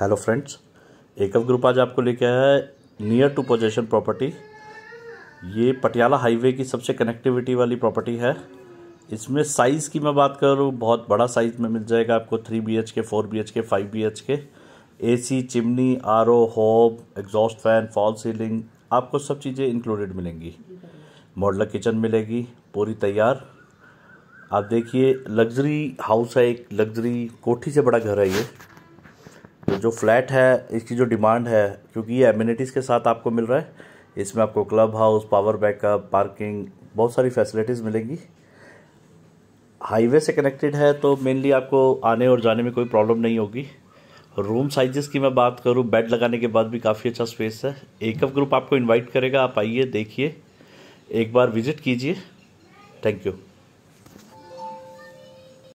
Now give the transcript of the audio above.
hello friends एकल group आज आपको लेके आया है नियर टू पोजेशन प्रॉपर्टी ये पटियाला हाईवे की सबसे कनेक्टिविटी वाली प्रॉपर्टी है इसमें साइज़ की मैं बात करूँ बहुत बड़ा साइज़ में मिल जाएगा आपको three B H K four B H K five B H K A C chimney R O home exhaust fan fall ceiling आपको सब चीज़ें इंक्लूडेड मिलेंगी मॉडलर किचन मिलेगी पूरी तैयार आप देखिए लग्जरी हाउस है एक लग्जरी कोठी से बड़ा घर है ये जो फ्लैट है इसकी जो डिमांड है क्योंकि ये एम्यूनिटीज़ के साथ आपको मिल रहा है इसमें आपको club house power backup parking बहुत सारी फैसिलिटीज़ मिलेंगी हाईवे से कनेक्टेड है तो मेनली आपको आने और जाने में कोई प्रॉब्लम नहीं होगी रूम साइजेस की मैं बात करूं बेड लगाने के बाद भी काफ़ी अच्छा स्पेस है एकअप ग्रुप आपको इनवाइट करेगा आप आइए देखिए एक बार विज़िट कीजिए थैंक यू